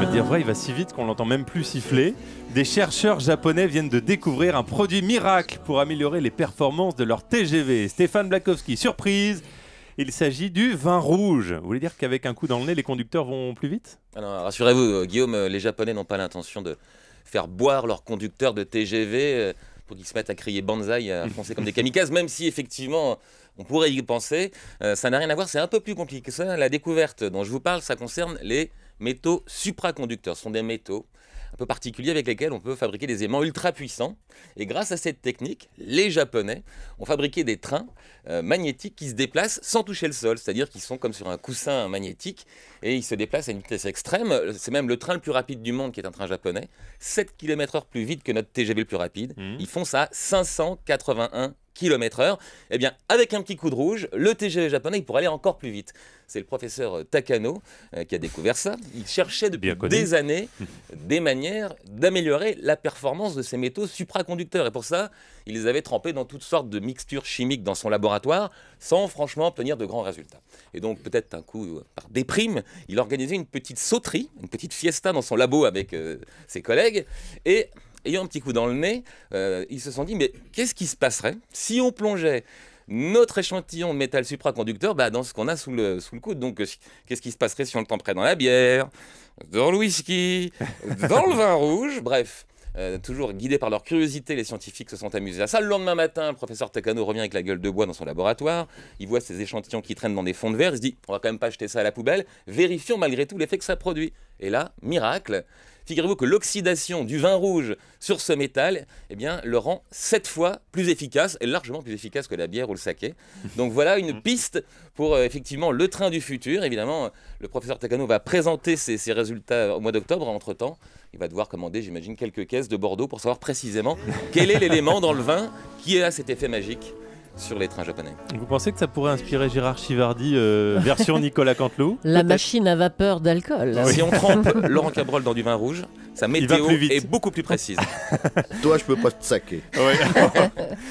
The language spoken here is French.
Je dire vrai, il va si vite qu'on l'entend même plus siffler. Des chercheurs japonais viennent de découvrir un produit miracle pour améliorer les performances de leur TGV. Stéphane Blakowski, surprise il s'agit du vin rouge. Vous voulez dire qu'avec un coup dans le nez, les conducteurs vont plus vite Alors, rassurez-vous, euh, Guillaume, euh, les Japonais n'ont pas l'intention de faire boire leurs conducteurs de TGV euh, pour qu'ils se mettent à crier Banzai, à foncer comme des kamikazes, même si effectivement on pourrait y penser. Euh, ça n'a rien à voir, c'est un peu plus compliqué que ça. La découverte dont je vous parle, ça concerne les métaux supraconducteurs. Ce sont des métaux un peu particulier, avec lesquels on peut fabriquer des aimants ultra puissants. Et grâce à cette technique, les Japonais ont fabriqué des trains euh, magnétiques qui se déplacent sans toucher le sol, c'est-à-dire qu'ils sont comme sur un coussin magnétique et ils se déplacent à une vitesse extrême. C'est même le train le plus rapide du monde qui est un train japonais, 7 km/h plus vite que notre TGV le plus rapide. Mmh. Ils font ça à 581 km heure eh bien, avec un petit coup de rouge, le TGV japonais il pourrait aller encore plus vite. C'est le professeur Takano euh, qui a découvert ça. Il cherchait depuis des années des manières d'améliorer la performance de ces métaux supraconducteurs. Et pour ça, il les avait trempés dans toutes sortes de mixtures chimiques dans son laboratoire, sans franchement obtenir de grands résultats. Et donc, peut-être un coup euh, par déprime, il organisait une petite sauterie, une petite fiesta dans son labo avec euh, ses collègues. Et ayant un petit coup dans le nez, euh, ils se sont dit, mais qu'est-ce qui se passerait si on plongeait notre échantillon de métal supraconducteur bah, dans ce qu'on a sous le, sous le coude. Donc, euh, qu'est-ce qui se passerait si on le temperait dans la bière, dans le whisky, dans le vin rouge Bref, euh, toujours guidés par leur curiosité, les scientifiques se sont amusés à ça. Le lendemain matin, le professeur Takano revient avec la gueule de bois dans son laboratoire. Il voit ces échantillons qui traînent dans des fonds de verre. Il se dit, on va quand même pas jeter ça à la poubelle. Vérifions malgré tout l'effet que ça produit. Et là, miracle, Figurez-vous que l'oxydation du vin rouge sur ce métal eh bien, le rend sept fois plus efficace, et largement plus efficace que la bière ou le saké. Donc voilà une mm. piste pour euh, effectivement le train du futur. Évidemment, le professeur Takano va présenter ses, ses résultats au mois d'octobre. Entre-temps, il va devoir commander, j'imagine, quelques caisses de Bordeaux pour savoir précisément quel est l'élément dans le vin qui a cet effet magique sur les trains japonais. Vous pensez que ça pourrait inspirer Gérard Chivardi, euh, version Nicolas Canteloup La machine à vapeur d'alcool. Si on trempe Laurent Cabrol dans du vin rouge, sa météo est beaucoup plus précise. Toi, je peux pas te saquer.